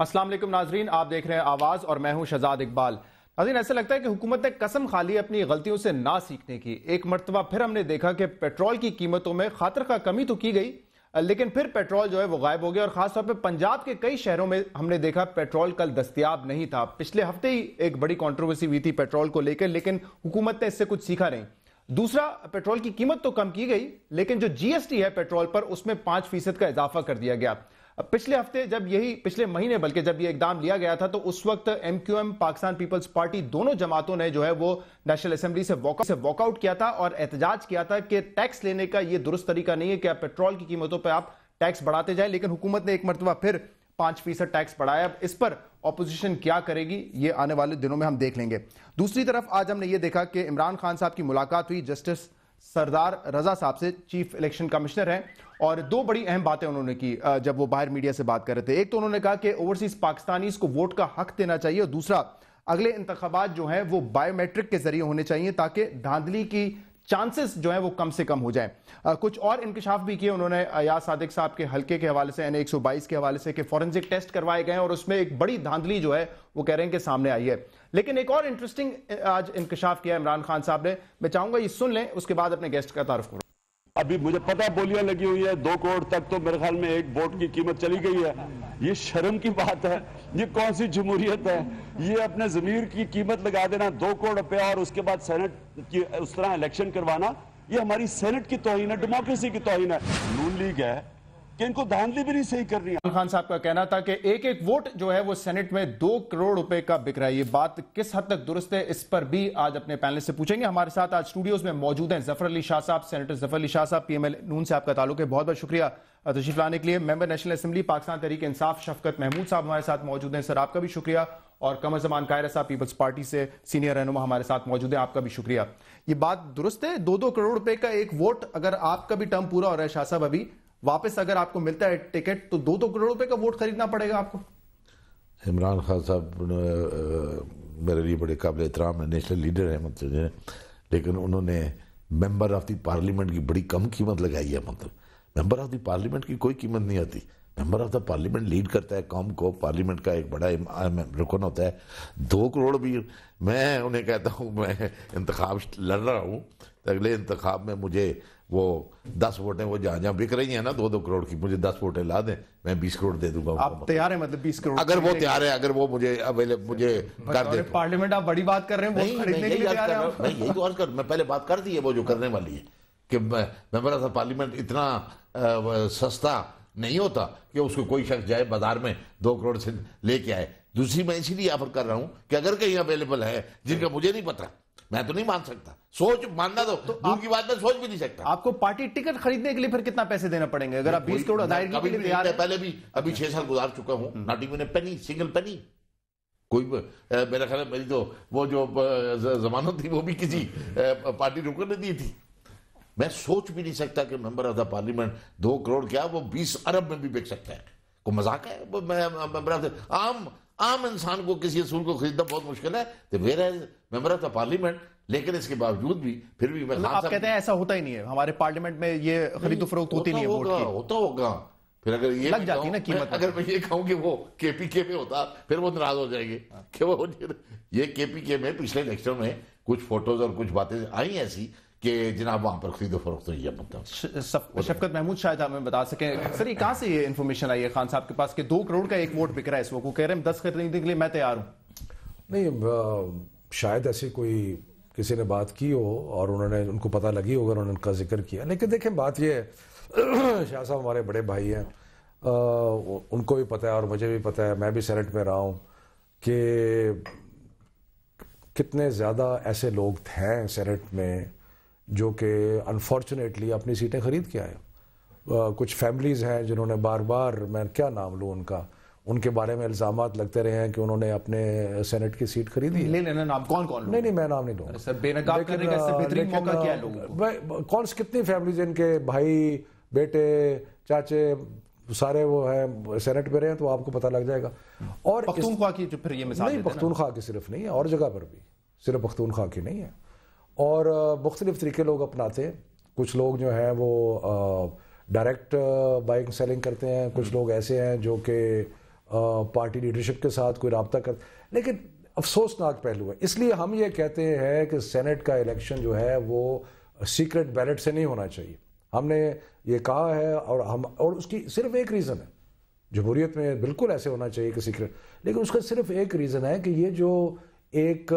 असलम नाजरीन आप देख रहे हैं आवाज़ और मैं हूं शहजाद इकबाल नाजीन ऐसा लगता है कि हुकूमत ने कसम खाली अपनी गलतियों से ना सीखने की एक मरतबा फिर हमने देखा कि पेट्रोल की कीमतों में खातर का कमी तो की गई लेकिन फिर पेट्रोल जो है वो गायब हो गया और खासतौर पर पंजाब के कई शहरों में हमने देखा पेट्रोल कल दस्तियाब नहीं था पिछले हफ्ते ही एक बड़ी कॉन्ट्रोवर्सी हुई थी पेट्रोल को लेकर लेकिन हुकूमत ने इससे कुछ सीखा नहीं दूसरा पेट्रोल की कीमत तो कम की गई लेकिन जो जीएसटी है पेट्रोल पर उसमें पांच फीसद का इजाफा कर दिया गया पिछले हफ्ते जब यही पिछले महीने बल्कि जब ये इकदाम लिया गया था तो उस वक्त एम पाकिस्तान पीपल्स पार्टी दोनों जमातों ने जो है वो नेशनल असेंबली से वॉकआउट से वॉकआउट किया था और एहतजाज किया था कि टैक्स लेने का ये दुरुस्त तरीका नहीं है कि आप पेट्रोल की कीमतों पर आप टैक्स बढ़ाते जाए लेकिन हुकूमत ने एक मरतबा फिर पांच फीसद टैक्स बढ़ाया इस पर ऑपोजिशन क्या करेगी ये आने वाले दिनों में हम देख लेंगे दूसरी तरफ आज हमने ये देखा कि इमरान खान साहब की मुलाकात हुई जस्टिस सरदार रजा साहब से चीफ इलेक्शन कमिश्नर हैं और दो बड़ी अहम बातें उन्होंने की जब वो बाहर मीडिया से बात कर रहे थे एक तो उन्होंने कहा कि ओवरसीज पाकिस्तानी को वोट का हक देना चाहिए और दूसरा अगले इंतबात जो है वो बायोमेट्रिक के जरिए होने चाहिए ताकि धांधली की चांसेस जो है वो कम से कम हो जाए कुछ और इंकशाफ भी किए उन्होंने अयाज सादिक साहब के हल्के के हवाले से एन एक के हवाले से कि फॉरेंसिक टेस्ट करवाए गए और उसमें एक बड़ी धांधली जो है वो कह रहे हैं कि सामने आई है लेकिन एक और इंटरेस्टिंग आज इंकशाफ किया इमरान खान साहब ने मैं चाहूंगा ये सुन लें उसके बाद अपने गेस्ट का तारफ करूँ अभी मुझे पता है बोलियां लगी हुई है दो करोड़ तक तो मेरे ख्याल में एक वोट की कीमत चली गई है ये शर्म की बात है ये कौन सी जमहूरियत है ये अपने जमीर की कीमत लगा देना दो करोड़ रुपया और उसके बाद सेनेट की उस तरह इलेक्शन करवाना ये हमारी सेनेट की तोहिन है डेमोक्रेसी की तोहिन है नून लीग है कि इनको धांधली भी नहीं सही कर रही खान साहब का कहना था कि एक एक वोट जो है वो सेनेट में दो करोड़ रुपए का बिक रहा है ये बात किस हद तक दुरुस्त है इस पर भी आज अपने पैनल से पूछेंगे हमारे साथ आज स्टूडियोज में मौजूद हैं जफर अली शाह साहब सेनेटर जफर अली शाह साहब पीएमएल नून से आपका ताल्लुक है बहुत बहुत शुक्रिया तशीफ लाने के लिए मेंबर नेशनल असेंबली पाकिस्तान तरीके इंसाफ शफकत महमूद साहब हमारे साथ मौजूद हैं सर आपका भी शुक्रिया और कमर जमान कायरा साहब पीपल्स पार्टी से सीनियर रहनुमा हमारे साथ मौजूद है आपका भी शुक्रिया ये बात दुरुस्त है दो दो करोड़ रुपए का एक वोट अगर आपका भी टर्म पूरा हो रहा है शाह साहब अभी वापस अगर आपको मिलता है टिकट तो दो दो करोड़ रुपए का वोट खरीदना पड़ेगा आपको इमरान खान साहब मेरे लिए बड़े काबिल एहतराम है नेशनल लीडर हैं मतलब लेकिन उन्होंने मेंबर ऑफ द पार्लियामेंट की बड़ी कम कीमत लगाई है मतलब मेंबर ऑफ द पार्लियामेंट की कोई कीमत नहीं आती member of the parliament lead करता है कौम को पार्लियामेंट का एक बड़ा रुकन होता है दो करोड़ भी मैं उन्हें कहता हूँ मैं इंतखब लड़ रहा हूँ अगले इंतखब में मुझे वो दस वोटें वो जहां जहां बिक रही हैं ना दो दो करोड़ की मुझे दस वोटें ला दें मैं बीस करोड़ दे दूंगा आप तैयार है मतलब बीस करोड़ अगर वो तैयार है अगर वो मुझे अवेलेबल मुझे कर दे तो। पार्लियामेंट आप बड़ी बात कर रहे हैं नहीं यही तो कर मैं पहले बात कर दी है वो जो करने वाली है कि मेंबर ऑफ पार्लियामेंट इतना सस्ता नहीं होता कि उसको कोई शख्स जाए बाजार में दो करोड़ से लेके आए दूसरी मैं इसीलिए ऑफर कर रहा हूँ कि अगर कहीं अवेलेबल है जिनका मुझे नहीं पता मैं तो नहीं मान सकता सोच मानना तो, तो दूर तो की बात मैं सोच भी नहीं सकता आपको पार्टी टिकट खरीदने के लिए फिर कितना पैसे देना पड़ेंगे अगर आप बीस करोड़ अदायगी के लिए तैयार पहले भी अभी छह साल गुजार चुका हूं not even a penny single penny कोई मेरा ख्याल मेरी तो वो जो जमानत थी वो भी किसी पार्टी रुकन ने दी थी मैं सोच भी नहीं सकता कि मेंबर ऑफ द पार्लियामेंट दो करोड़ क्या वो बीस अरब में भी बेच सकता है को मजाक है वो मैं, मैं आम आम इंसान को किसी असूल को खरीदना बहुत मुश्किल है तो वेर है मेंबर ऑफ द पार्लियामेंट लेकिन इसके बावजूद भी फिर भी मैं मतलब हाँ आप कहते हैं ऐसा होता ही नहीं है हमारे पार्लियामेंट में ये खरीदो फरोख्त होती नहीं है होता होगा फिर अगर ये लग जाती ना कीमत अगर मैं ये कहूँ कि वो केपीके में होता फिर वो नाराज हो जाएंगे कि वो ये केपीके में पिछले इलेक्शन में कुछ फोटोज और कुछ बातें आई ऐसी कि जनाब वहां पर खरीदो फरोख्त हुई है मतलब शफकत महमूद शायद हमें बता सके सर ये कहाँ से ये इन्फॉर्मेशन आई है खान साहब के पास कि दो करोड़ का एक वोट बिक रहा है इस वक्त कह रहे हैं दस खरीदने के लिए मैं तैयार हूँ नहीं शायद ऐसी कोई किसी ने बात की हो और उन्होंने उनको पता लगी होगा उन्होंने उनका जिक्र किया लेकिन देखें बात यह है शाह साहब हमारे बड़े भाई हैं उनको भी पता है और मुझे भी पता है मैं भी सेनेट में रहा हूँ कि कितने ज़्यादा ऐसे लोग हैं सेनेट में जो कि अनफॉर्चुनेटली अपनी सीटें ख़रीद के आए कुछ फैमिलीज़ हैं जिन्होंने बार बार मैं क्या नाम लूँ उनका उनके बारे में इल्जाम लगते रहे हैं कि उन्होंने अपने सेनेट की सीट खरीदी नहीं नहीं नाम कौन कौन नहीं नहीं मैं नाम नहीं लूँगा कौन बेनकाब कौन कितनी फैमिली इनके भाई बेटे चाचे सारे वो हैं सेनेट में रहे हैं तो आपको पता लग जाएगा और पख्तूनख्वा की जो तो फिर ये मिसाल नहीं पख्तूनख्वा की सिर्फ नहीं है और जगह पर भी सिर्फ पख्तूनख्वा की नहीं है और मुख्तलिफ तरीके लोग अपनाते हैं कुछ लोग जो हैं वो डायरेक्ट बाइक सेलिंग करते हैं कुछ हम्म। लोग ऐसे हैं जो कि पार्टी लीडरशिप के साथ कोई रबता कर लेकिन अफसोसनाक पहलू है इसलिए हम ये कहते हैं कि सेनेट का इलेक्शन जो है वो सीक्रेट बैलेट से नहीं होना चाहिए हमने ये कहा है और हम और उसकी सिर्फ एक रीज़न है जमहूरीत में बिल्कुल ऐसे होना चाहिए कि सीक्रेट लेकिन उसका सिर्फ एक रीज़न है कि ये जो एक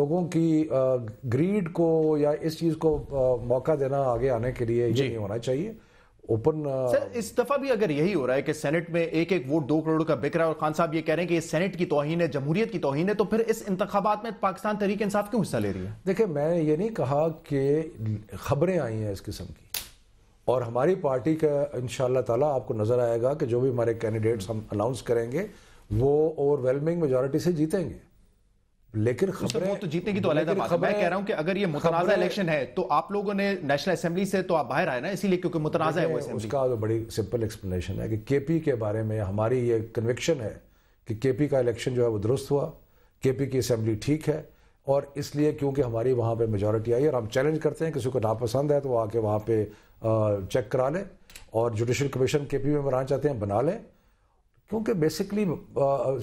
लोगों की ग्रीड को या इस चीज़ को मौका देना आगे आने के लिए ये नहीं होना चाहिए ओपन सर इस दफा भी अगर यही हो रहा है कि सेनेट में एक एक वोट दो करोड़ का बिक रहा है और खान साहब ये कह रहे हैं कि ये सेनेट की तोहन है जमहूरियत की तोहन है तो फिर इस इंतबात में पाकिस्तान तरीके इंसाफ क्यों हिस्सा ले रही है देखिए मैं ये नहीं कहा कि खबरें आई हैं इस किस्म की और हमारी पार्टी का इन ताला आपको नजर आएगा कि जो भी हमारे कैंडिडेट्स हम अनाउंस करेंगे वो ओवरवेलमिंग मेजोरिटी से जीतेंगे लेकिन खबरें तो जीतने की तो अलग बात मैं कह रहा हूं कि अगर ये मुतनाजा इलेक्शन है तो आप लोगों ने नेशनल असेंबली से तो आप बाहर आए ना इसीलिए क्योंकि मुतनाजा है वो उसका तो बड़ी सिंपल एक्सप्लेनेशन है कि केपी के बारे में हमारी ये कन्विक्शन है कि केपी का इलेक्शन जो है वो दुरुस्त हुआ केपी की असेंबली ठीक है और इसलिए क्योंकि हमारी वहाँ पर मेजोरिटी आई और हम चैलेंज करते हैं किसी को नापसंद है तो वो आके वहाँ पे चेक करा लें और जुडिशल कमीशन के पी में बनाना चाहते हैं बना लें क्योंकि बेसिकली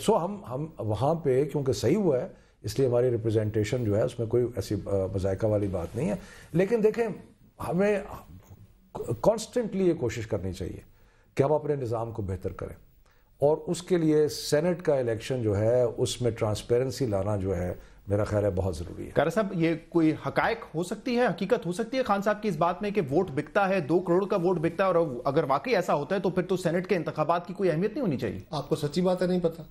सो हम हम वहाँ पे क्योंकि सही हुआ है इसलिए हमारी रिप्रेजेंटेशन जो है उसमें कोई ऐसी मजायका वाली बात नहीं है लेकिन देखें हमें कॉन्स्टेंटली ये कोशिश करनी चाहिए कि हम अपने निज़ाम को बेहतर करें और उसके लिए सेनेट का इलेक्शन जो है उसमें ट्रांसपेरेंसी लाना जो है मेरा ख्याल है बहुत ज़रूरी है कार साहब ये कोई हकायक हो सकती है हकीकत हो सकती है खान साहब की इस बात में कि वोट बिकता है दो करोड़ का वोट बिकता है और अगर वाकई ऐसा होता है तो फिर तो सेनेट के इंतबात की कोई अहमियत नहीं होनी चाहिए आपको सच्ची बात है नहीं पता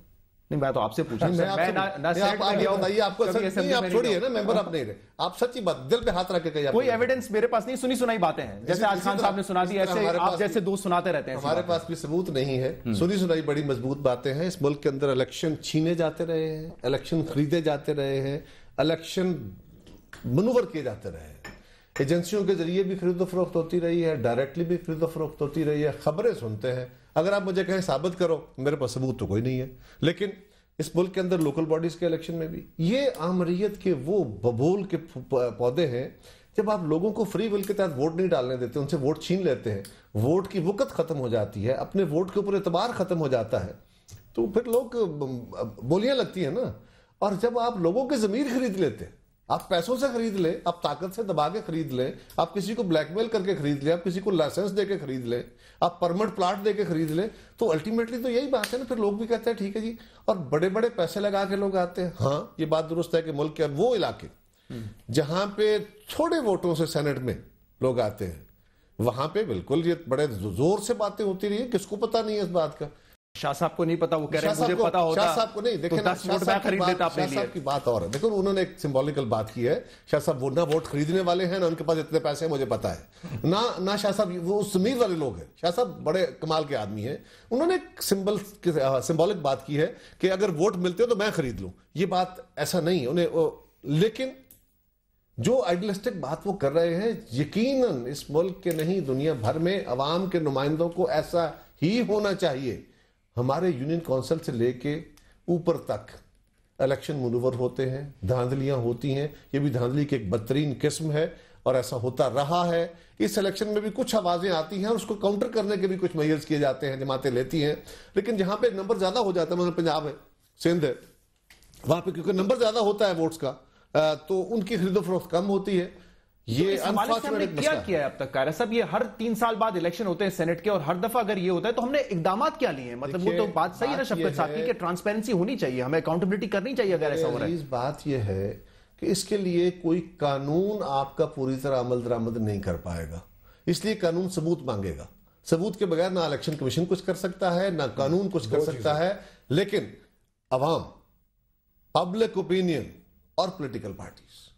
नहीं मैं तो आपसे पूछा मैं आपसे ना, ना मैं आप, आप बताइए आपको सच नहीं आप छोड़िए ना मेंबर आप नहीं रहे आप सच्ची बात दिल पे हाथ रख के कहिए कोई एविडेंस मेरे पास नहीं सुनी सुनाई बातें हैं जैसे आज खान साहब ने सुना दी ऐसे आप जैसे दो सुनाते रहते हैं हमारे पास भी सबूत नहीं है हम्म। सुनी सुनाई बड़ी मजबूत बातें हैं इस मुल्क के अंदर इलेक्शन छीने जाते रहे हैं इलेक्शन खरीदे जाते रहे हैं इलेक्शन मनूवर किए जाते रहे हैं एजेंसियों के जरिए भी खरीदो फरोख्त होती रही है डायरेक्टली भी खरीदो फरोख्त होती रही है खबरें सुनते हैं अगर आप मुझे कहें साबित करो मेरे पास सबूत तो कोई नहीं है लेकिन इस मुल्क के अंदर लोकल बॉडीज के इलेक्शन में भी ये आमरीत के वो बबूल के पौधे हैं जब आप लोगों को फ्री विल के तहत वोट नहीं डालने देते उनसे वोट छीन लेते हैं वोट की वक़्त ख़त्म हो जाती है अपने वोट के ऊपर एतबार ख़त्म हो जाता है तो फिर लोग बोलियाँ लगती हैं ना और जब आप लोगों के ज़मीर खरीद लेते हैं आप पैसों से खरीद लें आप ताकत से दबा के खरीद लें आप किसी को ब्लैकमेल करके खरीद लें आप किसी को लाइसेंस दे के खरीद लें आप परमानेंट प्लाट देके खरीद ले तो अल्टीमेटली तो यही बात है ना फिर लोग भी कहते हैं ठीक है जी और बड़े बड़े पैसे लगा के लोग आते हैं हाँ ये बात दुरुस्त है कि मुल्क के वो इलाके जहां पे थोड़े वोटों से सेनेट में लोग आते हैं वहां पे बिल्कुल ये बड़े जोर से बातें होती रही है किसको पता नहीं है इस बात का शाह साहब को नहीं पता वो कह रहे हैं मुझे पता होता शाह साहब को नहीं तो वोट मैं खरीद लेता अपने लिए की बात और है देखो उन्होंने एक सिंबॉलिकल बात की है शाह साहब वो ना वोट खरीदने वाले हैं ना उनके पास इतने पैसे हैं मुझे पता है ना ना शाह साहब वो सुमीर वाले लोग हैं शाह साहब बड़े कमाल के आदमी उन्होंने एक सिंबल सिंबॉलिक बात की है कि अगर वोट मिलते हो तो मैं खरीद लू ये बात ऐसा नहीं उन्हें लेकिन जो आइडियलिस्टिक बात वो कर रहे हैं यकीनन इस मुल्क के नहीं दुनिया भर में अवाम के नुमाइंदों को ऐसा ही होना चाहिए हमारे यूनियन काउंसिल से लेके ऊपर तक इलेक्शन मनूवर होते हैं धांधलियां होती हैं ये भी धांधली की एक बदतरीन किस्म है और ऐसा होता रहा है इस इलेक्शन में भी कुछ आवाज़ें आती हैं और उसको काउंटर करने के भी कुछ मैयर्स किए जाते हैं जमातें लेती हैं लेकिन जहाँ पर नंबर ज़्यादा हो जाता है मतलब पंजाब है सिंध है वहाँ पर क्योंकि नंबर ज़्यादा होता है वोट्स का तो उनकी खरीदो फरोख्त कम होती है तो ये तो इस हमने क्या किया है अब तक कायरा साहब ये हर तीन साल बाद इलेक्शन होते हैं सेनेट के और हर दफा अगर ये होता है तो हमने इकदाम क्या लिए मतलब वो तो बात सही बात है ना शब्द साहब की ट्रांसपेरेंसी होनी चाहिए हमें अकाउंटेबिलिटी करनी चाहिए अगर ऐसा हो रहा है बात ये है कि इसके लिए कोई कानून आपका पूरी तरह अमल दरामद नहीं कर पाएगा इसलिए कानून सबूत मांगेगा सबूत के बगैर ना इलेक्शन कमीशन कुछ कर सकता है ना कानून कुछ कर सकता है लेकिन अवाम पब्लिक ओपिनियन और पोलिटिकल पार्टीज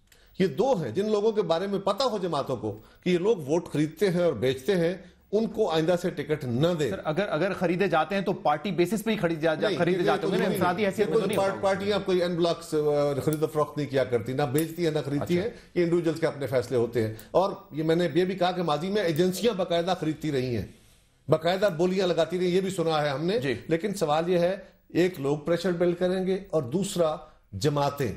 ये दो हैं जिन लोगों के बारे में पता हो जमातों को कि ये लोग वोट खरीदते हैं और बेचते हैं उनको आइंदा से टिकट न दे सर, अगर अगर खरीदे जाते हैं तो पार्टी बेसिस पे ही खरीद जा, जा, खरीदे जाते हैं तो तो नहीं पार्ट, कोई एन ब्लॉक्स खरीद फरोख्त नहीं किया करती ना बेचती है ना खरीदती अच्छा। है ये इंडिविजुअल्स के अपने फैसले होते हैं और ये मैंने ये भी कहा कि माजी में एजेंसियां बाकायदा खरीदती रही हैं बाकायदा बोलियां लगाती रही ये भी सुना है हमने लेकिन सवाल यह है एक लोग प्रेशर बिल्ड करेंगे और दूसरा जमातें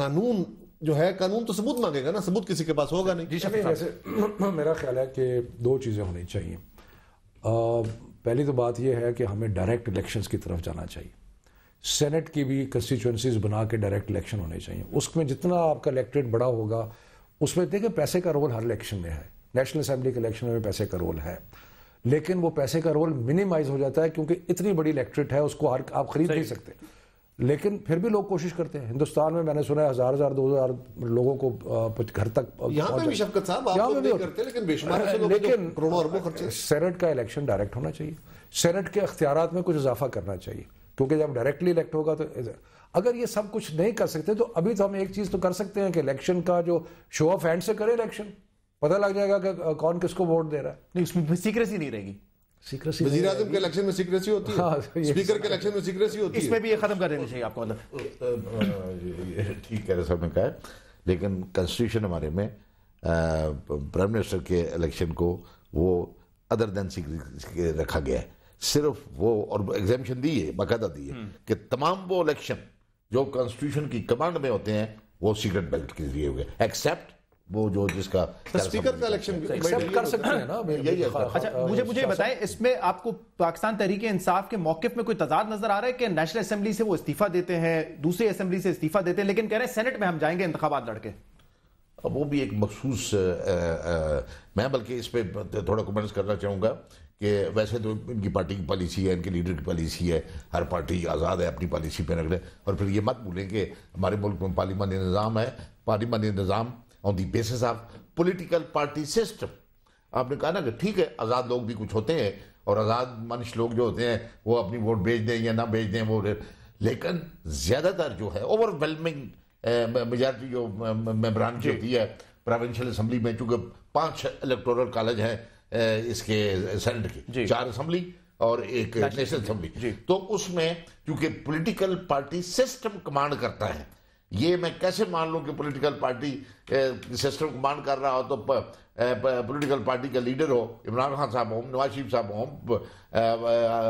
कानून जो है कानून तो सबूत मांगेगा ना सबूत किसी के पास होगा नहीं जी जैसे मेरा ख्याल है कि दो चीज़ें होनी चाहिए पहली तो बात यह है कि हमें डायरेक्ट इलेक्शंस की तरफ जाना चाहिए सेनेट की भी कंस्टिट्यूंसीज बना के डायरेक्ट इलेक्शन होने चाहिए उसमें जितना आपका इलेक्ट्रेट बड़ा होगा उसमें देखिए पैसे का रोल हर इलेक्शन में है नेशनल असेंबली के इलेक्शन में पैसे का रोल है लेकिन वो पैसे का रोल मिनिमाइज हो जाता है क्योंकि इतनी बड़ी इलेक्ट्रेट है उसको हर आप खरीद नहीं सकते लेकिन फिर भी लोग कोशिश करते हैं हिंदुस्तान में मैंने सुना है हजार हजार दो हजार लोगों को घर तक लेकिन तो सेनेट का इलेक्शन डायरेक्ट होना चाहिए सेनेट के अख्तियार में कुछ इजाफा करना चाहिए क्योंकि जब डायरेक्टली इलेक्ट होगा तो अगर ये सब कुछ नहीं कर सकते तो अभी तो हम एक चीज़ तो कर सकते हैं कि इलेक्शन का जो शो ऑफ हैंड से करें इलेक्शन पता लग जाएगा कि कौन किसको वोट दे रहा है नहीं उसमें सीक्रेसी नहीं रहेगी सीक्रेसी वजीर आजम के इलेक्शन में सीक्रेसी होती है स्पीकर हाँ, तो के इलेक्शन में सीक्रेसी होती है इसमें भी ये खत्म कर देनी चाहिए आपको मतलब ठीक है साहब ने कहा लेकिन कॉन्स्टिट्यूशन हमारे में प्राइम मिनिस्टर के इलेक्शन को वो अदर देन सीक्रेसी रखा गया है सिर्फ वो और एग्जामेशन दी है बाकायदा दी है हम्म। कि तमाम वो इलेक्शन जो कॉन्स्टिट्यूशन की कमांड में होते हैं वो सीक्रेट बैलेट के जरिए हुए एक्सेप्ट वो जो जिसका स्पीकर का इलेक्शन कर सकते हैं ना यही हाँ, अच्छा हाँ, मुझे हाँ, मुझे बताएं इसमें आपको पाकिस्तान तहरीक इंसाफ के मौके में कोई तजाद नजर आ रहा है कि नेशनल असेंबली से वो इस्तीफा देते हैं दूसरी असेंबली से इस्तीफा देते हैं लेकिन कह रहे हैं सेनेट में हम जाएंगे इंतबात लड़के अब वो भी एक मखसूस मैं बल्कि इस पर थोड़ा कमेंट्स करना चाहूँगा कि वैसे तो इनकी पार्टी की पॉलिसी है इनके लीडर की पॉलिसी है हर पार्टी आज़ाद है अपनी पॉलिसी पे रख रहे और फिर ये मत भूलें कि हमारे मुल्क में पार्लिमानी निज़ाम है पार्लिमानी निज़ाम on the basis of political party system आपने कहा ना कि ठीक है आज़ाद लोग भी कुछ होते हैं और आज़ाद मनुष्य लोग जो होते हैं वो अपनी वोट भेज दें या ना भेज दें वो लेकिन ज़्यादातर जो है ओवरवेलमिंग मेजॉरिटी जो मेम्बरान की होती है प्रोविंशियल असम्बली में चूँकि पाँच इलेक्टोरल कॉलेज हैं इसके सेनेट के चार असम्बली और एक नेशनल असम्बली तो उसमें चूँकि पोलिटिकल पार्टी सिस्टम कमांड करता है ये मैं कैसे मान लूँ कि पॉलिटिकल पार्टी सिस्टम को मान कर रहा हो तो पॉलिटिकल पार्टी का लीडर हो इमरान खान साहब हो नवाज शरीफ साहब हो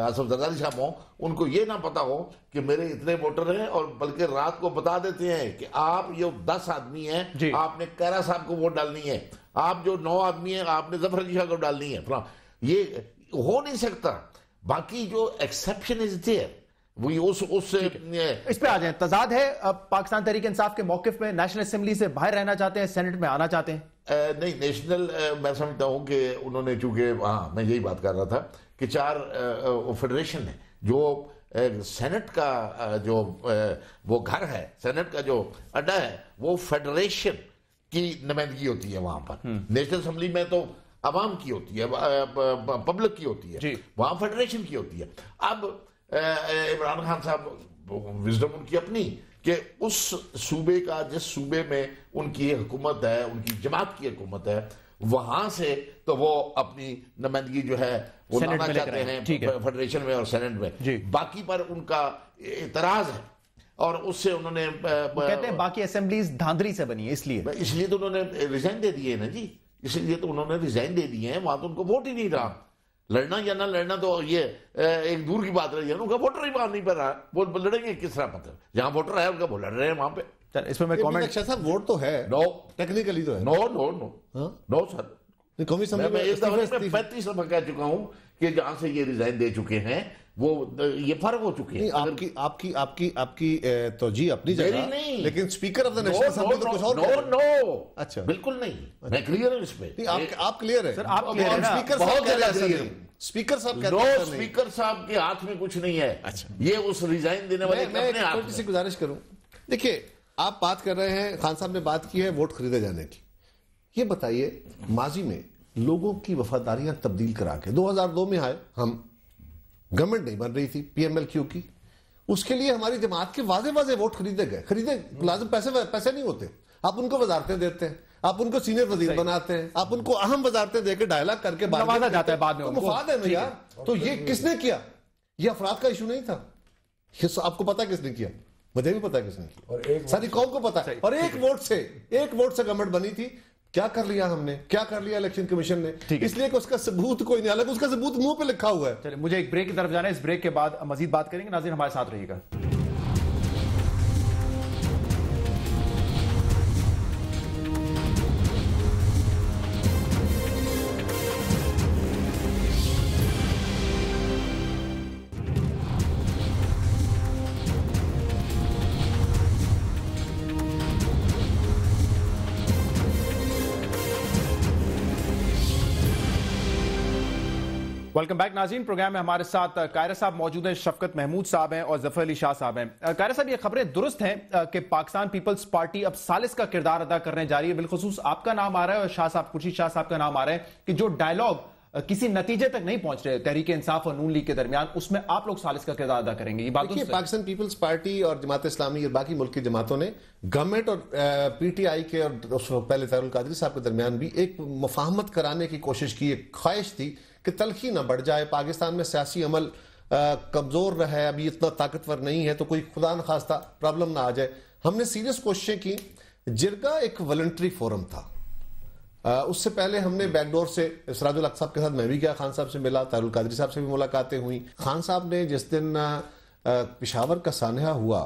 आसफ जरदारी साहब हों उनको ये ना पता हो कि मेरे इतने वोटर हैं और बल्कि रात को बता देते हैं कि आप ये दस आदमी हैं आपने कैरा साहब को वोट डालनी है आप जो नौ आदमी हैं आपने जफर अली शाह को डालनी है ये हो नहीं सकता बाकी जो एक्सेप्शन इज देयर वही उस उससे इस पे आ जाए तजाद है अब पाकिस्तान तहरीक इंसाफ के मौकफ में नेशनल असम्बली से बाहर रहना चाहते हैं सेनेट में आना चाहते हैं आ, नहीं नेशनल आ, मैं समझता हूँ कि उन्होंने चूंकि हाँ मैं यही बात कर रहा था कि चार फेडरेशन है जो सेनेट का जो वो घर है सेनेट का जो अड्डा है वो फेडरेशन की नुमाइंदगी होती है वहां पर हम्म। नेशनल असम्बली में तो आवाम की होती है पब्लिक की होती है वहां फेडरेशन की होती है अब इमरान खान साहब विजडम उनकी अपनी कि उस सूबे का जिस सूबे में उनकी हुकूमत है उनकी जमात की हुकूमत है वहां से तो वो अपनी नुमाइंदगी जो है वो लाना चाहते हैं फेडरेशन में और सेनेट में बाकी पर उनका एतराज है और उससे उन्होंने कहते हैं बाकी असेंबलीज धांधली से बनी है इसलिए इसलिए तो उन्होंने रिजाइन दे दिए ना जी इसलिए तो उन्होंने रिजाइन दे दिए हैं वहां तो उनको वोट ही नहीं रहा लड़ना या ना लड़ना तो ये एक दूर की बात रही है उनका वोटर ही बात नहीं पड़ रहा वो लड़ेंगे किस तरह मतलब जहाँ वोटर है उनका वो लड़ रहे हैं वहां पे सर इसमें मैं कमेंट अच्छा सर वोट तो है नो टेक्निकली तो है no no no no sir कमी समय में पैंतीस दफा कह चुका हूँ कि जहाँ से ये रिजाइन दे चुके हैं वो ये फर्क हो चुकी है आपकी आपकी आपकी आपकी तो जी अपनी जगह नहीं लेकिन speaker of the National Assembly तो कुछ और नो नो अच्छा बिल्कुल नहीं अच्छा। मैं क्लियर हूं इसमें नहीं आप आप क्लियर है सर आप क्लियर है स्पीकर साहब कह रहे हैं स्पीकर साहब कह रहे हैं नो स्पीकर साहब के हाथ में कुछ नहीं है अच्छा ये उस रिजाइन देने वाले के अपने हाथ में से गुजारिश करूं देखिए आप बात कर रहे हैं खान साहब ने बात की है वोट खरीदे जाने की ये बताइए माजी में लोगों की वफादारियां तब्दील करा के 2002 में आए हम गवर्नमेंट नहीं बन रही थी क्यू की उसके लिए हमारी जमात के वाजे वाजे वोट खरीदे गए खरीदे मुलाजिम पैसे पैसे नहीं होते आप उनको वजारते देते हैं आप उनको सीनियर वजीर बनाते हैं आप उनको अहम वजारते देकर डायलॉग करके जाता है बाद में तो मुफाद है ना यार तो ये किसने किया ये अफराद का इशू नहीं था आपको पता किसने किया मुझे भी पता किसने किया सारी कौन को पता और एक वोट से एक वोट से गवर्नमेंट बनी थी क्या कर लिया हमने क्या कर लिया इलेक्शन कमीशन ने इसलिए कि उसका सबूत कोई नहीं अलग उसका सबूत मुंह पे लिखा हुआ है चलिए मुझे एक ब्रेक की तरफ जाना है इस ब्रेक के बाद मजीद बात करेंगे नाजिर हमारे साथ रहेगा वेलकम बैक नाजीन प्रोग्राम में हमारे साथ कायरा साहब मौजूद हैं शफकत महमूद साहब हैं और जफर अली शाह साहब हैं कायरा साहब ये खबरें दुरुस्त हैं कि पाकिस्तान पीपल्स पार्टी अब सालिस का किरदार अदा करने जा रही है बिलखसूस आपका नाम आ रहा है और शाह साहब खुर्शीद शाह साहब का नाम आ रहा है कि जो डायलॉग किसी नतीजे तक नहीं पहुंच रहे तहरीक इंसाफ और नून लीग के दरमियान उसमें आप लोग सालिस का किरदार अदा करेंगे ये बात पाकिस्तान पीपल्स पार्टी और जमात इस्लामी और बाकी मुल्क की जमातों ने गवर्नमेंट और पीटीआई के और पहले तैरुल कादरी साहब के दरमियान भी एक मुफाहमत कराने की कोशिश की एक ख्वाहिश थी कि तलखी ना बढ़ जाए पाकिस्तान में सियासी अमल कमज़ोर रहे अभी इतना ताकतवर नहीं है तो कोई खुदा न खास्ता प्रॉब्लम ना आ जाए हमने सीरियस कोशिशें की जिरगा एक वॉल्ट्री फोरम था आ, उससे पहले हमने बैकडोर से इसराजुल अक साहब के साथ मैं भी गया खान साहब से मिला तारुल कादरी साहब से भी मुलाकातें हुई खान साहब ने जिस दिन पिशावर का सानहा हुआ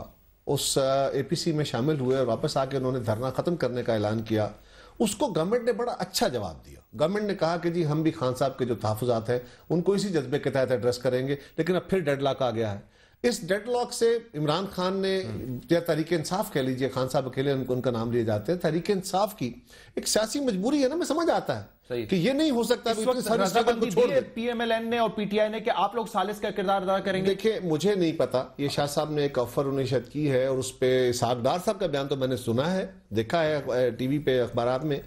उस ए पी सी में शामिल हुए और वापस आके उन्होंने धरना ख़त्म करने का ऐलान किया उसको गवर्नमेंट ने बड़ा अच्छा जवाब दिया गवर्नमेंट ने कहा कि जी हम भी खान साहब के जो तहफात हैं उनको इसी जज्बे के तहत एड्रेस करेंगे लेकिन अब फिर लाक आ गया है इस डेडलॉक से इमरान खान ने या तरीके इंसाफ कह लीजिए खान साहब अकेले उनका नाम लिए जाते हैं तरीके इंसाफ की एक सियासी मजबूरी है ना मैं समझ आता है कि ये नहीं हो सकता पीएमएलएन ने और पीटीआई ने कि आप लोग सालिस का किरदार अदा करेंगे देखिए मुझे नहीं पता ये शाह साहब ने एक ऑफर उन्हें शायद की है और उस पर सागदार साहब का बयान तो मैंने सुना है देखा है टीवी पे अखबार में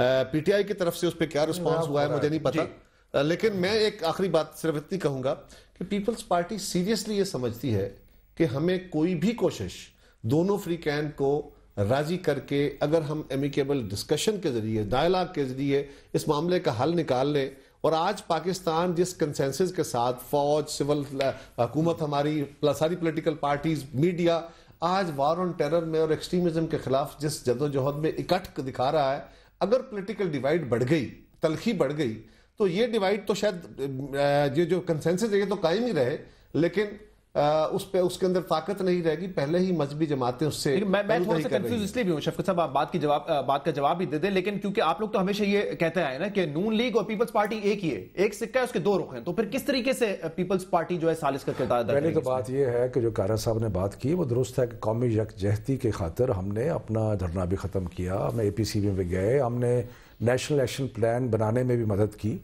पीटीआई की तरफ से उस पर क्या रिस्पॉन्स हुआ है मुझे नहीं पता लेकिन मैं एक आखिरी बात सिर्फ इतनी कहूंगा कि पीपल्स पार्टी सीरियसली ये समझती है कि हमें कोई भी कोशिश दोनों फ्री कैन को राजी करके अगर हम एमिकेबल डिस्कशन के जरिए डायलाग के जरिए इस मामले का हल निकाल लें और आज पाकिस्तान जिस कंसेंसस के साथ फौज सिविल हुकूमत हमारी सारी पोलिटिकल पार्टीज मीडिया आज वार ऑन टेरर में और एक्सट्रीमिज्म के खिलाफ जिस जदोजहद में इकट्ठ दिखा रहा है अगर पोलिटिकल डिवाइड बढ़ गई तलखी बढ़ गई तो ये डिवाइड तो शायद ये जो कंसेंसस है ये तो कायम ही रहे लेकिन आ, उस पे उसके अंदर ताकत नहीं रहेगी पहले ही मजहबी जमातें उससे मैं मैं थोड़ा सा कंफ्यूज इसलिए भी हूँ शफकत साहब आप बात की जवाब बात का जवाब भी दे दें लेकिन क्योंकि आप लोग तो हमेशा ये कहते आए ना कि नून लीग और पीपल्स पार्टी एक ही है एक सिक्का है उसके दो रुख हैं तो फिर किस तरीके से पीपल्स पार्टी जो है सालिस का किरदार पहले तो बात यह है कि जो कारा साहब ने बात की वो दुरुस्त है कि कौमी यकजहती के खातिर हमने अपना धरना भी ख़त्म किया हमें ए पी सी में गए हमने नेशनल एक्शन प्लान बनाने में भी मदद की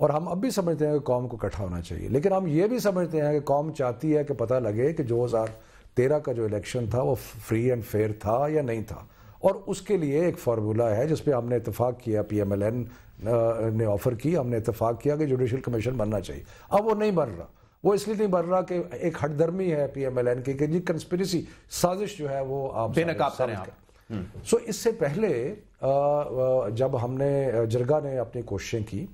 और हम अब भी समझते हैं कि कौम को इकट्ठा होना चाहिए लेकिन हम ये भी समझते हैं कि कौम चाहती है कि पता लगे कि दो हज़ार तेरह का जो इलेक्शन था वो फ्री एंड फेयर था या नहीं था और उसके लिए एक फार्मूला है जिस पर हमने इतफाक़ किया पी एम एल एन ने ऑफ़र की हमने इतफाक़ किया कि जुडिशल कमीशन बनना चाहिए अब वो नहीं बन रहा वो इसलिए नहीं बन रहा कि एक हटदर्मी है पी एम एल एन की कि जी कंस्परेसी साजिश जो है वो आप बेनकाब सो हम्म। इससे पहले जब हमने जरगा ने अपनी कोशिशें की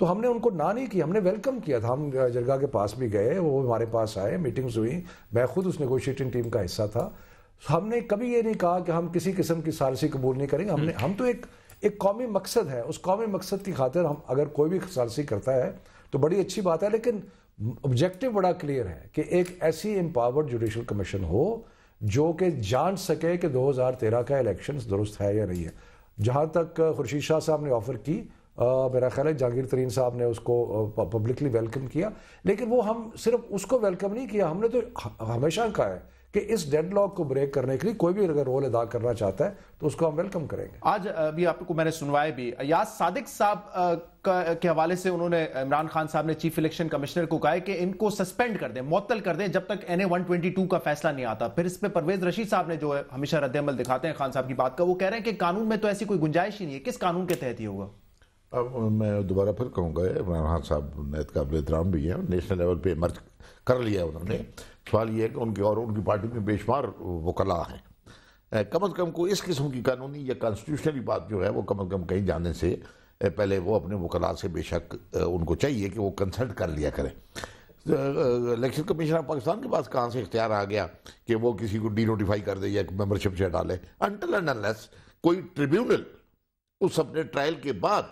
तो हमने उनको ना नहीं की हमने वेलकम किया था हम जरगा के पास भी गए वो हमारे पास आए मीटिंग्स हुई मैं खुद उस नेगोशिएटिंग टीम का हिस्सा था हमने कभी ये नहीं कहा कि हम किसी किस्म की सारसी कबूल नहीं करेंगे हमने हम्म। हम तो एक एक कौमी मकसद है उस कौमी मकसद की खातिर हम अगर कोई भी सारसी करता है तो बड़ी अच्छी बात है लेकिन ऑब्जेक्टिव बड़ा क्लियर है कि एक ऐसी एम्पावर्ड जुडिशल कमीशन हो जो कि जान सके कि 2013 का इलेक्शन दुरुस्त है या नहीं है जहाँ तक खुर्शीद शाह साहब ने ऑफ़र की आ, मेरा ख्याल है जहांगीर तरीन साहब ने उसको पब्लिकली वेलकम किया लेकिन वो हम सिर्फ उसको वेलकम नहीं किया हमने तो हमेशा कहा है कि इस डेड लॉक को ब्रेक करने के लिए कोई भी अगर रोल अदा करना चाहता है तो उसको हम वेलकम करेंगे आज भी आपको मैंने सुनवाया भी याद सादिक साहब के हवाले से उन्होंने इमरान खान साहब ने चीफ इलेक्शन कमिश्नर को कहा कि इनको सस्पेंड कर दें मअतल कर दें जब तक N A one twenty two का फैसला नहीं आता फिर इस पर परवेज रशीद साहब ने जो है हमेशा रद्दमल दिखाते हैं खान साहब की बात का वो कह रहे हैं कि कानून में तो ऐसी कोई गुंजाइश ही नहीं है किस कानून के तहत ही होगा अब मैं दोबारा फिर कहूँगा इमरान खान साहब ने काबिल भी है नेशनल लेवल पर मर्ज कर लिया उन्होंने सवाल यह है कि उनके और उनकी पार्टी में बेशुमार वकला हैं कम अज़ कम को इस किस्म की कानूनी या कॉन्स्टिट्यूशनली बात जो है वो कम अज़ कम कहीं जाने से पहले वो अपने वकला से बेशक उनको चाहिए कि वो कंसल्ट कर लिया करें इलेक्शन कमीशन ऑफ पाकिस्तान के पास कहाँ से इख्तियार आ गया कि वो किसी को डी नोटिफाई कर दे या मेंबरशिप से हटा लें अनटल एंड अनलेस कोई ट्रिब्यूनल उस अपने ट्रायल के बाद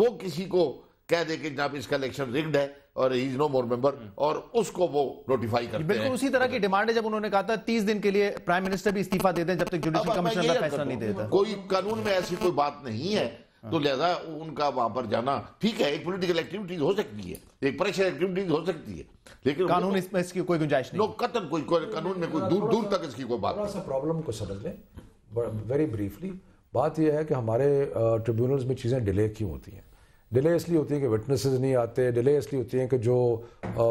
वो किसी को कह दे कि जहाँ इसका इलेक्शन रिग्ड है और इज नो मोर मेंबर और उसको वो नोटिफाई करते बिल्कुल उसी तरह की डिमांड है जब उन्होंने कहा था तीस दिन के लिए प्राइम मिनिस्टर भी इस्तीफा दे दें जब तक जुडिशियल कमीशन का फैसला नहीं देता कोई कानून में ऐसी कोई बात नहीं है हाँ। तो लिहाजा उनका वहां पर जाना ठीक है एक पॉलिटिकल एक्टिविटीज हो सकती है एक परीक्षा एक्टिविटीज हो सकती है लेकिन कानून इसमें इसकी कोई गुंजाइश नहीं कतन कोई कानून में कोई दूर दूर तक इसकी कोई बात नहीं प्रॉब्लम को समझ लें वेरी ब्रीफली बात यह है कि हमारे ट्रिब्यूनल्स में चीज़ें डिले क्यों होती हैं डिले इसलिए होती है कि विटनेसेस नहीं आते डिले इसलिए होती है कि जो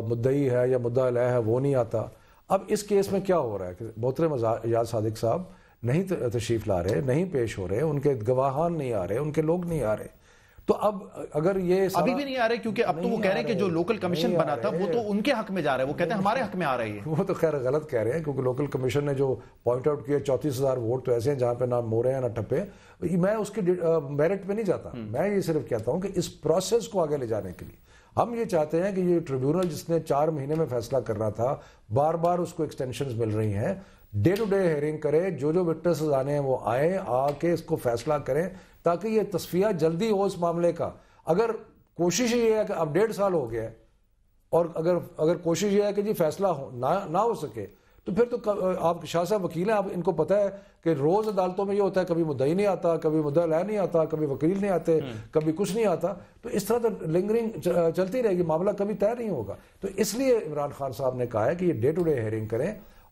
मुद्दई है या मुद्दा लय है वो नहीं आता अब इस केस में क्या हो रहा है कि मोहतरम याद सादिक साहब नहीं तशरीफ़ ला रहे नहीं पेश हो रहे उनके गवाहान नहीं आ रहे उनके लोग नहीं आ रहे तो अब अगर ये अभी भी नहीं आ रहे क्योंकि अब तो वो कह रहे हैं कि जो लोकल कमीशन बना था वो तो उनके हक में जा रहा है वो कहते हैं हमारे हक में आ रही है वो तो खैर गलत कह रहे हैं क्योंकि लोकल कमीशन ने जो पॉइंट आउट किया चौंतीस हजार वोट तो ऐसे हैं जहां पे ना मोरे हैं ना ठप्पे मैं उसके मेरिट पे नहीं जाता हम्म। मैं ये सिर्फ कहता हूँ कि इस प्रोसेस को आगे ले जाने के लिए हम ये चाहते हैं कि ये ट्रिब्यूनल जिसने चार महीने में फैसला करना था बार बार उसको एक्सटेंशन मिल रही हैं डे टू डे हेयरिंग करें जो जो विक्टर्स आने हैं वो आए आके इसको फैसला करें ताकि ये तस्फिया जल्दी हो इस मामले का अगर कोशिश ये है कि अब डेढ़ साल हो गया है और अगर अगर कोशिश ये है कि जी फैसला हो ना ना हो सके तो फिर तो आप शाह साहब वकील हैं आप इनको पता है कि रोज़ अदालतों में ये होता है कभी मुद्दा ही नहीं आता कभी मुद्दा लाया नहीं आता कभी वकील नहीं आते हम्म। कभी कुछ नहीं आता तो इस तरह तो लिंगरिंग चलती रहेगी मामला कभी तय नहीं होगा तो इसलिए इमरान खान साहब ने कहा है कि ये डे टू डे हेयरिंग करें